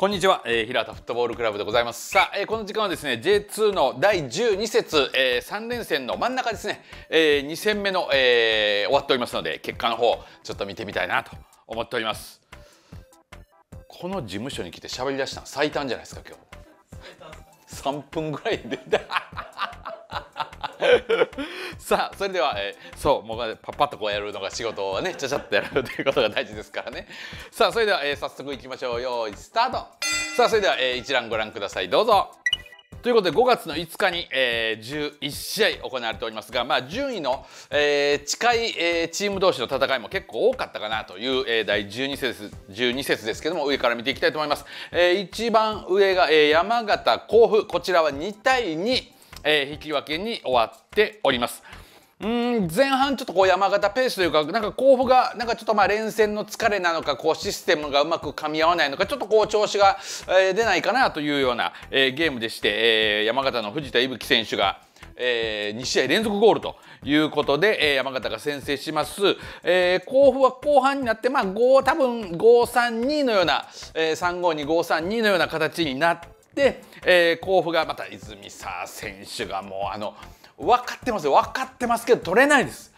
こんにちは、えー、平田フットボールクラブでございます。さあ、えー、この時間はですね、J2 の第12節、えー、3連戦の真ん中ですね、えー、2戦目の、えー、終わっておりますので、結果の方、ちょっと見てみたいなと思っております。この事務所に来て喋り出したの最短じゃないですか、今日。3分ぐらいで。さあそれでは、えー、そうもうパッパッとこうやるのが仕事はねちゃちゃっとやるということが大事ですからねさあそれでは、えー、早速いきましょうよいスタートさあそれでは、えー、一覧ご覧くださいどうぞということで5月の5日に、えー、11試合行われておりますが、まあ、順位の、えー、近い、えー、チーム同士の戦いも結構多かったかなという、えー、第12節 ,12 節ですけども上から見ていきたいと思います。えー、一番上が、えー、山形甲府こちらは2対2。えー、引き分けに終わっております。うん前半ちょっとこう山形ペースというかなんか甲府がなんかちょっとまあ連戦の疲れなのかこうシステムがうまく噛み合わないのかちょっとこう調子が、えー、出ないかなというような、えー、ゲームでして、えー、山形の藤田伊吹選手がえー、2試合連続ゴールということで、えー、山形が先制します、えー、甲府は後半になって、まあ、5多分532のような、えー、352、532のような形になっで、えー、甲府がまた泉沢選手がもうあの分かってますよ分かってますけど取れないです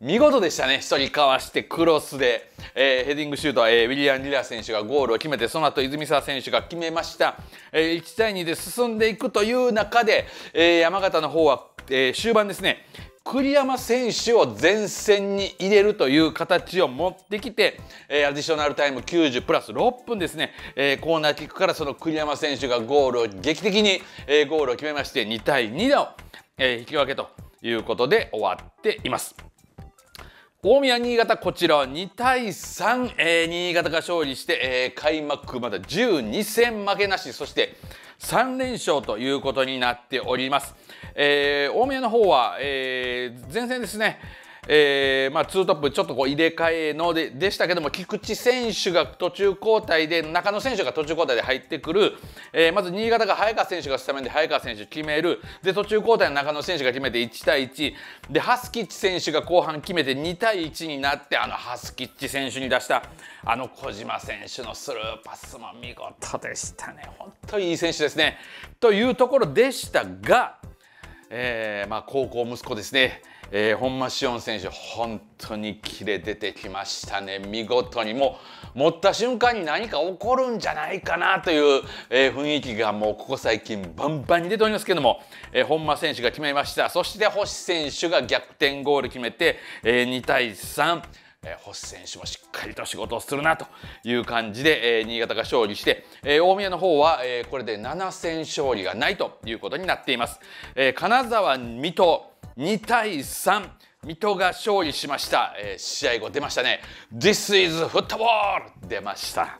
見事でしたね1人かわしてクロスで、えー、ヘディングシュートは、えー、ウィリアン・リラ選手がゴールを決めてその後泉沢選手が決めました、えー、1対2で進んでいくという中で、えー、山形の方は、えー、終盤ですね栗山選手を前線に入れるという形を持ってきて、えー、アディショナルタイム90プラス6分ですね、えー、コーナーキックからその栗山選手がゴールを劇的に、えー、ゴールを決めまして2対2の、え引き分けということで終わっています。大宮、新潟、こちらは2対3、えー、新潟が勝利して、えー、開幕まだ12戦負けなし、そして、3連勝ということになっております。えー、大宮の方は、えー、前線ですね、えーまあ、ートップちょっとこう入れ替えのででしたけども菊池選手が途中交代で中野選手が途中交代で入ってくる、えー、まず新潟が早川選手がスタメンで早川選手決めるで途中交代の中野選手が決めて1対1でハスキッチ選手が後半決めて2対1になってあのハスキッチ選手に出したあの小島選手のスルーパスも見事でしたね本当にいい選手ですね。というところでしたがえー、まあ、高校息子ですね、えー、本間紫苑選手、本当にキレ出てきましたね、見事にもう、持った瞬間に何か起こるんじゃないかなという、えー、雰囲気がもうここ最近、バンバンに出ておりますけども、え本間選手が決めました、そして星選手が逆転ゴール決めて、え2対3。え星選手もしっかりと仕事をするなという感じで、え新潟が勝利して、え大宮の方は、えこれで7戦勝利がないということになっています。え金沢水戸2対3水戸が勝利しました、え試合後出ましたね This is football 出ました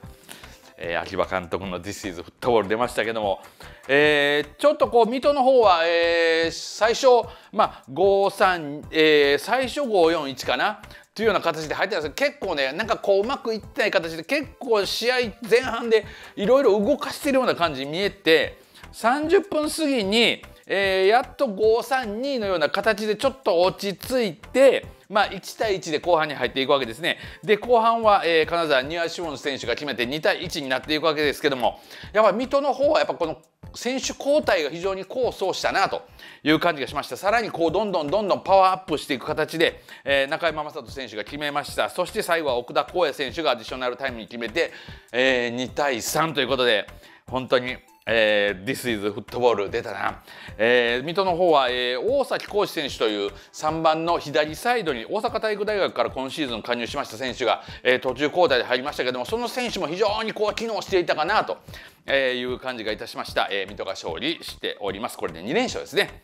えー、秋葉監督の「This is Football」出ましたけども、えー、ちょっとこう水戸の方は、えー、最初、まあ、53、えー、最初541かなというような形で入ってたんです結構ねなんかこううまくいってない形で結構試合前半でいろいろ動かしてるような感じに見えて30分過ぎに、えー、やっと532のような形でちょっと落ち着いて。まあ、1対1で後半に入っていくわけですね。で後半は、えー、金沢ニュアシモン選手が決めて2対1になっていくわけですけどもやっぱ水戸の方はやっぱこの選手交代が非常に功を奏したなという感じがしましたさらにこうどんどんどんどんパワーアップしていく形で、えー、中山雅人選手が決めましたそして最後は奥田光也選手がアディショナルタイムに決めて、えー、2対3ということで。本当にえー、This is Football 出たな、えー、水戸の方は、えー、大崎浩志選手という3番の左サイドに大阪体育大学から今シーズン加入しました選手が、えー、途中交代で入りましたけどもその選手も非常にこう機能していたかなと、えー、いう感じがいたしました、えー、水戸が勝利しておりますこれで2連勝ですね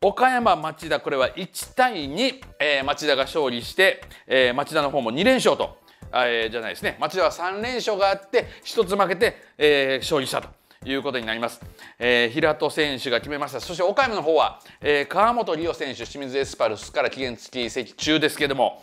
岡山町田これは1対2、えー、町田が勝利して、えー、町田の方も2連勝とあえー、じゃないですね町田は3連勝があって1つ負けて、えー、勝利したと。いうことになります、えー、平戸選手が決めましたそして岡山の方は、えー、川本里央選手清水エスパルスから期限付き移籍中ですけれども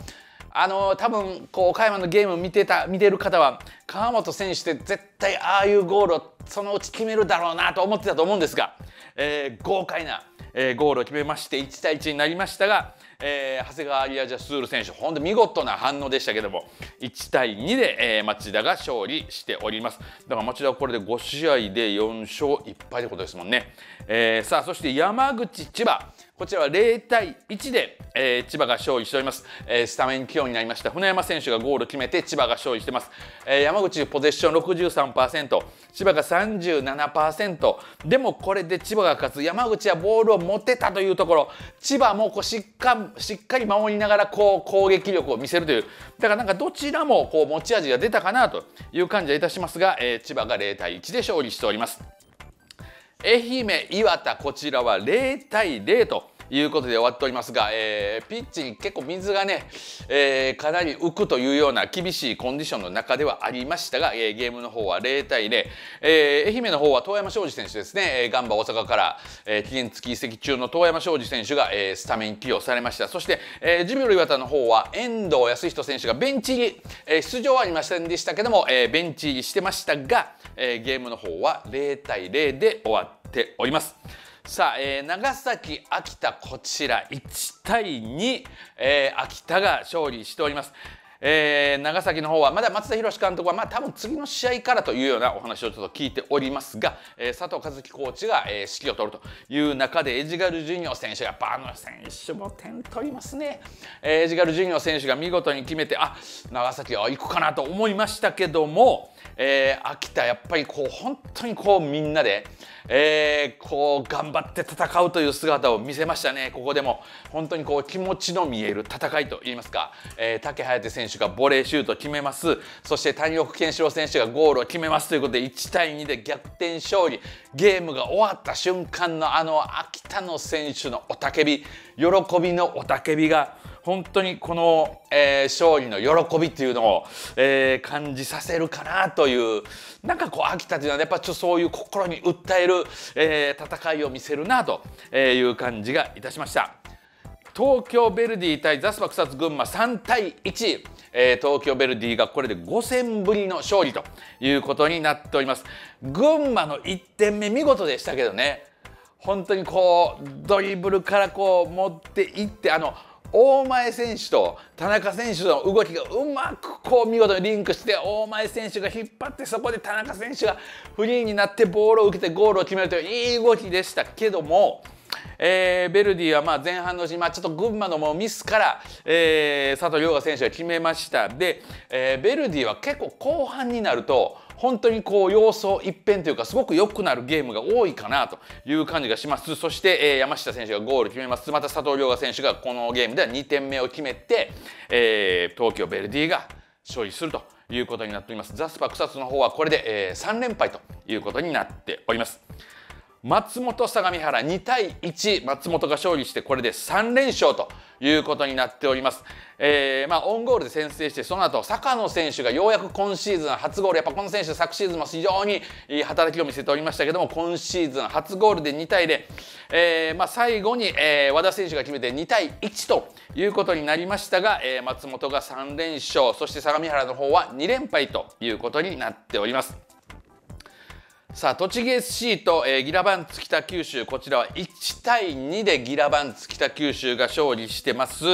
あのー、多分こう岡山のゲーム見てた見てる方は川本選手って絶対ああいうゴールをそのうち決めるだろうなと思ってたと思うんですが、えー、豪快な、えー、ゴールを決めまして1対1になりましたが、えー、長谷川リアジャスール選手本当見事な反応でしたけども1対2で、えー、町田が勝利しておりますだから町田はこれで5試合で4勝1敗ってことですもんね、えー、さあそして山口千葉こちらは0対1で、えー、千葉が勝利しております、えー、スタメン起用になりました船山選手がゴール決めて千葉が勝利してます、えー、山口ポゼッション63%千葉が37%でもこれで千葉が勝つ山口はボールを持てたというところ千葉もこうしっかしっかり守りながらこう攻撃力を見せるというだからなんかどちらもこう持ち味が出たかなという感じはいたしますが、えー、千葉が0対1で勝利しております愛媛岩田こちらは0対0ということで終わっておりますが、えー、ピッチに結構水がね、えー、かなり浮くというような厳しいコンディションの中ではありましたが、えー、ゲームの方は0対0、えー、愛媛の方は遠山庄司選手ですね、ガンバ大阪から、えー、期限付き移籍中の遠山庄司選手が、えー、スタメン起用されました。そして、えー、ジュビロ岩田の方は遠藤康人選手がベンチ入り、えー、出場はありませんでしたけども、えー、ベンチ入りしてましたが、えー、ゲームの方は0対0で終わっております。さあ、えー、長崎、秋田、こちら1対2、えー、秋田が勝利しております。えー、長崎の方はまだ松田博監督はまあ多分次の試合からというようなお話をちょっと聞いておりますが、えー、佐藤和樹コーチが、えー、指揮を取るという中でエジガル・ジュニオ選手がバーあの選手も点取りますね、えー、エジガル・ジュニオ選手が見事に決めてあ長崎は行くかなと思いましたけども、えー、秋田やっぱりこう本当にこうみんなで、えー、こう頑張って戦うという姿を見せましたねここでも本当にこう気持ちの見える戦いといいますか、えー、竹颯選手手がボレーシュートを決めますそして谷岡健志郎選手がゴールを決めますということで1対2で逆転勝利ゲームが終わった瞬間のあの秋田の選手の雄たけび喜びの雄たけびが本当にこの、えー、勝利の喜びっていうのを、えー、感じさせるかなというなんかこう秋田というのはやっぱちょっとそういう心に訴える、えー、戦いを見せるなという感じがいたしました。東京ヴェルディ対ザスパ草津群馬3対1、えー、東京ヴェルディがこれで5戦ぶりの勝利ということになっております群馬の1点目見事でしたけどね本当にこうドリブルからこう持っていってあの大前選手と田中選手の動きがうまくこう見事にリンクして大前選手が引っ張ってそこで田中選手がフリーになってボールを受けてゴールを決めるといういい動きでしたけどもえー、ベルディはまあ前半のうち、まあ、ちょっと群馬のもうミスから、えー、佐藤涼河選手が決めましたで、えー、ベルディは結構後半になると本当にこう様相一変というかすごく良くなるゲームが多いかなという感じがしますそして、えー、山下選手がゴール決めますまた佐藤涼河選手がこのゲームでは2点目を決めて、えー、東京ベルディが勝利するということになっておりますザスパ草津の方はこれで、えー、3連敗ということになっております。松本相模原2対1松本が勝利してこれで3連勝ということになっております、えー、まあ、オンゴールで先制してその後坂野選手がようやく今シーズン初ゴールやっぱこの選手昨シーズンも非常にいい働きを見せておりましたけども今シーズン初ゴールで2対0、えー、まあ、最後に、えー、和田選手が決めて2対1ということになりましたが、え松本が3連勝そして相模原の方は2連敗ということになっております。さあ栃木 SC と、えー、ギラバンツ北九州こちらは1対2でギラバンツ北九州が勝利してます。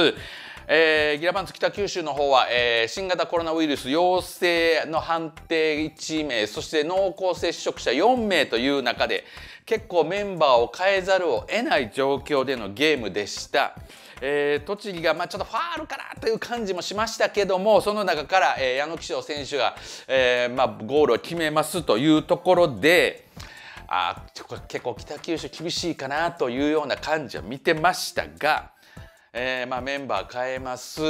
えー、ギラバンツ北九州の方は、えー、新型コロナウイルス陽性の判定1名そして濃厚接触者4名という中で、結構メンバーを変えざるを得ない状況でのゲームでした。えー、栃木がまあちょっとファールかなという感じもしましたけどもその中から、えー、矢野貴章選手が、えーまあ、ゴールを決めますというところであ結構北九州厳しいかなというような感じは見てましたが。えーまあ、メンバー変えます、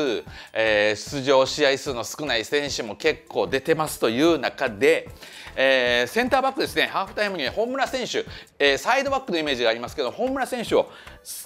えー、出場試合数の少ない選手も結構出てますという中で、えー、センターバックですねハーフタイムに本村選手、えー、サイドバックのイメージがありますけど本村選手を、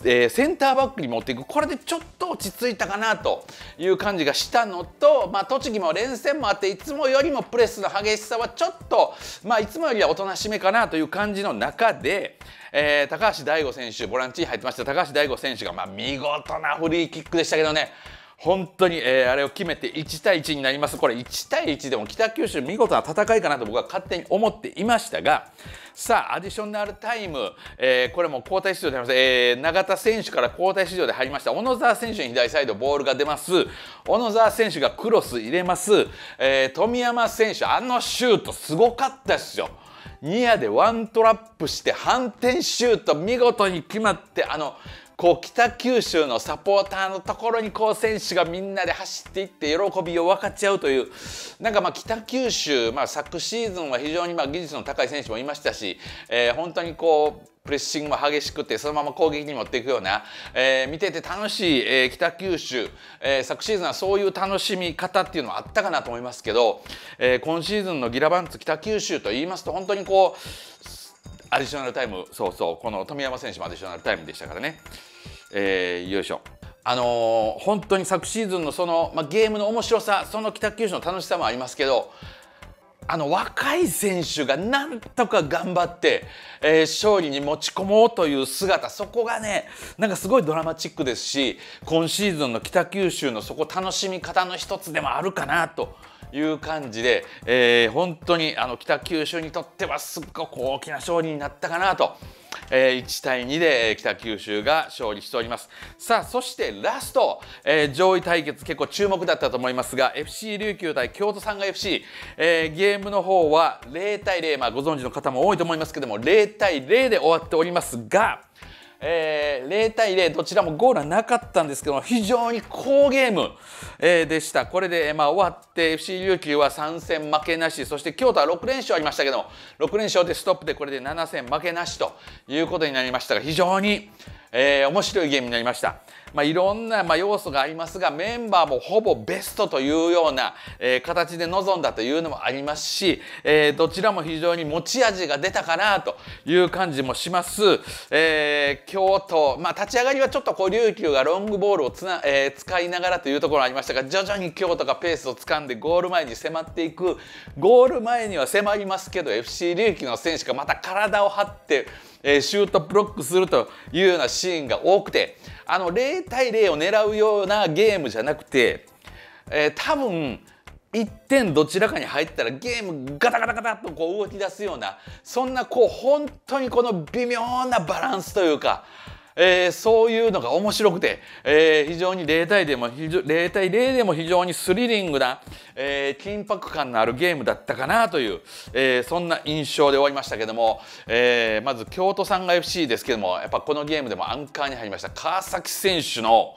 えー、センターバックに持っていくこれでちょっと落ち着いたかなという感じがしたのと、まあ、栃木も連戦もあっていつもよりもプレスの激しさはちょっと、まあ、いつもよりはおとなしめかなという感じの中で。えー、高橋大吾選手ボランチに入ってました高橋大吾選手が、まあ、見事なフリーキックでしたけどね本当に、えー、あれを決めて1対1になりますこれ1対1でも北九州見事な戦いかなと僕は勝手に思っていましたがさあアディショナルタイム、えー、これも交代出場であります、えー、永田選手から交代出場で入りました小野沢選手に左サイドボールが出ます小野沢選手がクロス入れます、えー、富山選手あのシュートすごかったですよ。ニアでワントラップして反転シュート見事に決まってあのこう北九州のサポーターのところにこう選手がみんなで走っていって喜びを分かち合うというなんかまあ北九州、まあ、昨シーズンは非常にま技術の高い選手もいましたし、えー、本当にこうプレッシングも激しくてそのまま攻撃に持っていくような、えー、見てて楽しい、えー、北九州、えー、昨シーズンはそういう楽しみ方っていうのはあったかなと思いますけど、えー、今シーズンのギラバンツ北九州と言いますと本当にこうアディショナルタイムそうそうこの富山選手もアディショナルタイムでしたからね、えー、よいしょ。あのー、本当に昨シーズンのその、まあ、ゲームの面白さその北九州の楽しさもありますけどあの若い選手がなんとか頑張って、えー、勝利に持ち込もうという姿そこがねなんかすごいドラマチックですし今シーズンの北九州のそこ楽しみ方の一つでもあるかなという感じで、えー、本当にあの北九州にとってはすっごく大きな勝利になったかなと。えー、1対2で北九州が勝利しておりますさあそしてラスト、えー、上位対決結構注目だったと思いますが FC 琉球対京都サンガ FC、えー、ゲームの方は0対0、まあ、ご存知の方も多いと思いますけども0対0で終わっておりますがえー、0対0どちらもゴールはなかったんですけども非常に好ゲーム、えー、でしたこれで、まあ、終わって FC 琉球は3戦負けなしそして京都は6連勝ありましたけども6連勝でストップでこれで7戦負けなしということになりましたが非常に、えー、面白いゲームになりました。まあ、いろんな、ま要素がありますがメンバーもほぼベストというような、え形で臨んだというのもありますし、えどちらも非常に持ち味が出たかなという感じもします。えー、京都、まあ、立ち上がりはちょっとこう琉球がロングボールをつな、えー、使いながらというところありましたが徐々に京都がペースをつかんでゴール前に迫っていくゴール前には迫りますけど FC 琉球の選手がまた体を張ってえー、シュートブロックするというようなシーンが多くてあの0対0を狙うようなゲームじゃなくて、えー、多分1点どちらかに入ったらゲームガタガタガタとこう動き出すようなそんなこう本当にこの微妙なバランスというかえー、そういうのが面白くて、えー、非常に0対0も0対0でも非常にスリリングな、えー、緊迫感のあるゲームだったかなという、えそんな印象で終わりましたけども、えまず京都サンガ FC ですけどもやっぱこのゲームでもアンカーに入りました川崎選手の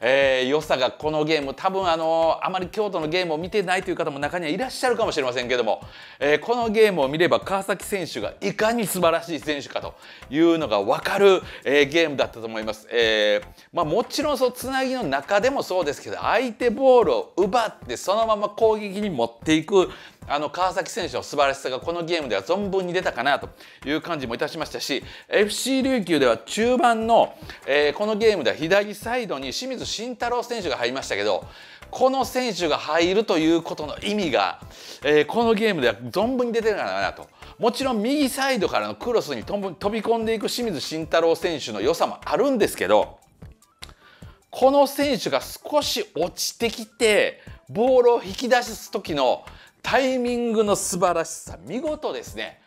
えー、良さがこのゲーム多分あのあまり京都のゲームを見てないという方も中にはいらっしゃるかもしれませんけども、えー、このゲームを見れば川崎選手がいかに素晴らしい選手かというのが分かる、えー、ゲームだったと思います、えまあ、もちろんそのつなぎの中でもそうですけど相手ボールを奪ってそのまま攻撃に持っていくあの川崎選手の素晴らしさがこのゲームでは存分に出たかなという感じもいたしましたし FC 琉球では中盤の、えー、このゲームでは左サイドに清水慎太郎選手が入りましたけどこの選手が入るということの意味が、えー、このゲームでは存分に出てるかなともちろん右サイドからのクロスに飛び込んでいく清水慎太郎選手の良さもあるんですけどこの選手が少し落ちてきてボールを引き出す時のタイミングの素晴らしさ見事ですね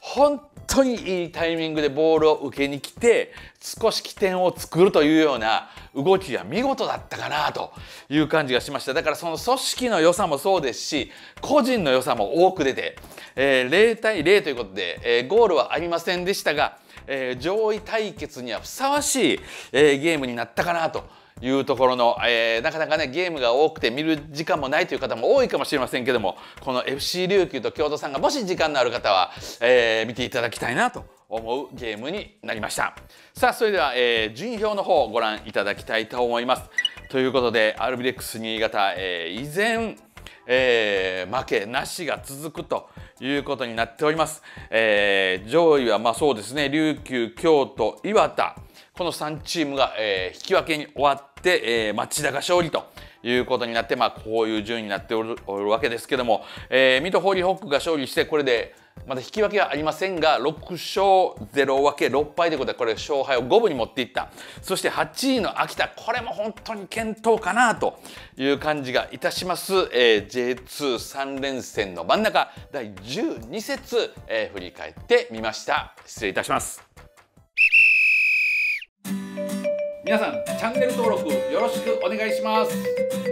本当にいいタイミングでボールを受けに来て少し起点を作るというような動きが見事だったかなという感じがしましただからその組織の良さもそうですし個人の良さも多く出て、えー、0対0ということで、えー、ゴールはありませんでしたが、えー、上位対決にはふさわしい、えゲームになったかなというところの、えー、なかなかねゲームが多くて見る時間もないという方も多いかもしれませんけどもこの FC 琉球と京都さんがもし時間のある方は、えー、見ていただきたいなと思うゲームになりましたさあそれでは、えー、順位表の方をご覧いただきたいと思いますということでアルビレックス新潟、えー、依然えー、負けなしが続くということになっております、えー、上位はまあそうですね琉球京都岩田この3チームが、えー、引き分けに終わって、えー、町田が勝利ということになって、まあ、こういう順位になっておるわけですけども、えー、水戸ホーリーホックが勝利してこれでまだ引き分けはありませんが6勝0分け6敗ということでこれ勝敗を5分に持っていったそして8位の秋田これも本当に健闘かなという感じがいたします、えー、J23 連戦の真ん中第12節、えー、振り返ってみました失礼いたします。皆さんチャンネル登録よろしくお願いします